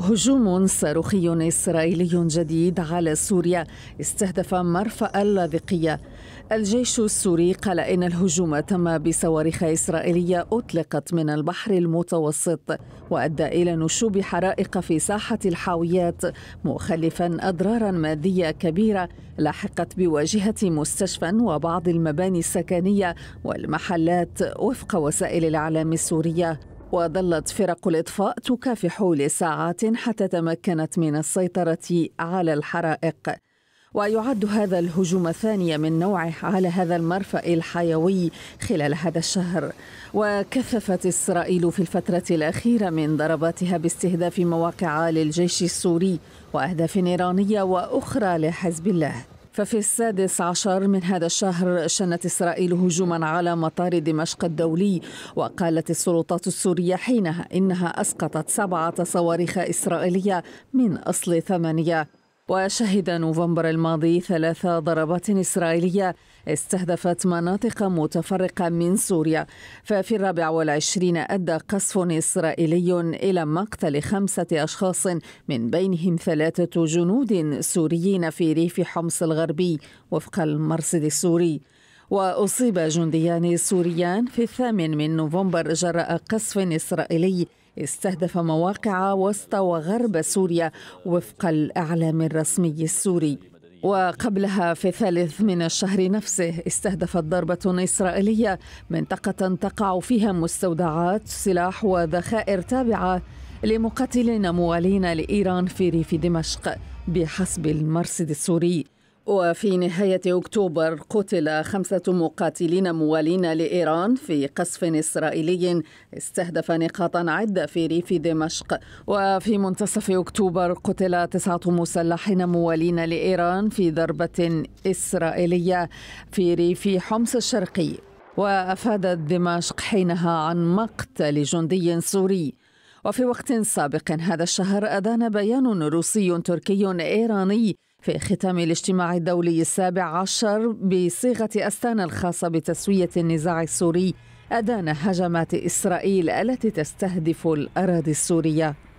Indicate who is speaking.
Speaker 1: هجوم صاروخي إسرائيلي جديد على سوريا استهدف مرفأ اللاذقية الجيش السوري قال إن الهجوم تم بصواريخ إسرائيلية أطلقت من البحر المتوسط وأدى إلى نشوب حرائق في ساحة الحاويات مخلفا أضرارا مادية كبيرة لحقت بواجهة مستشفى وبعض المباني السكنية والمحلات وفق وسائل الإعلام السورية وظلت فرق الإطفاء تكافح لساعات حتى تمكنت من السيطرة على الحرائق ويعد هذا الهجوم الثاني من نوعه على هذا المرفأ الحيوي خلال هذا الشهر وكثفت إسرائيل في الفترة الأخيرة من ضرباتها باستهداف مواقع للجيش السوري وأهداف إيرانية وأخرى لحزب الله ففي السادس عشر من هذا الشهر شنت إسرائيل هجوما على مطار دمشق الدولي وقالت السلطات السورية حينها إنها أسقطت سبعة صواريخ إسرائيلية من أصل ثمانية وشهد نوفمبر الماضي ثلاث ضربات إسرائيلية استهدفت مناطق متفرقة من سوريا ففي الرابع والعشرين أدى قصف إسرائيلي إلى مقتل خمسة أشخاص من بينهم ثلاثة جنود سوريين في ريف حمص الغربي وفق المرصد السوري وأصيب جنديان سوريان في الثامن من نوفمبر جراء قصف إسرائيلي استهدف مواقع وسط وغرب سوريا وفق الإعلام الرسمي السوري وقبلها في الثالث من الشهر نفسه استهدفت ضربة إسرائيلية منطقة تقع فيها مستودعات سلاح وذخائر تابعة لمقاتلين موالين لإيران في ريف دمشق بحسب المرصد السوري وفي نهاية أكتوبر قتل خمسة مقاتلين موالين لإيران في قصف إسرائيلي استهدف نقاطا عدة في ريف دمشق وفي منتصف أكتوبر قتل تسعة مسلحين موالين لإيران في ضربة إسرائيلية في ريف حمص الشرقي وأفادت دمشق حينها عن مقتل جندي سوري وفي وقت سابق هذا الشهر أدان بيان روسي تركي إيراني في ختام الاجتماع الدولي السابع عشر بصيغة أستانا الخاصة بتسوية النزاع السوري أدان هجمات إسرائيل التي تستهدف الأراضي السورية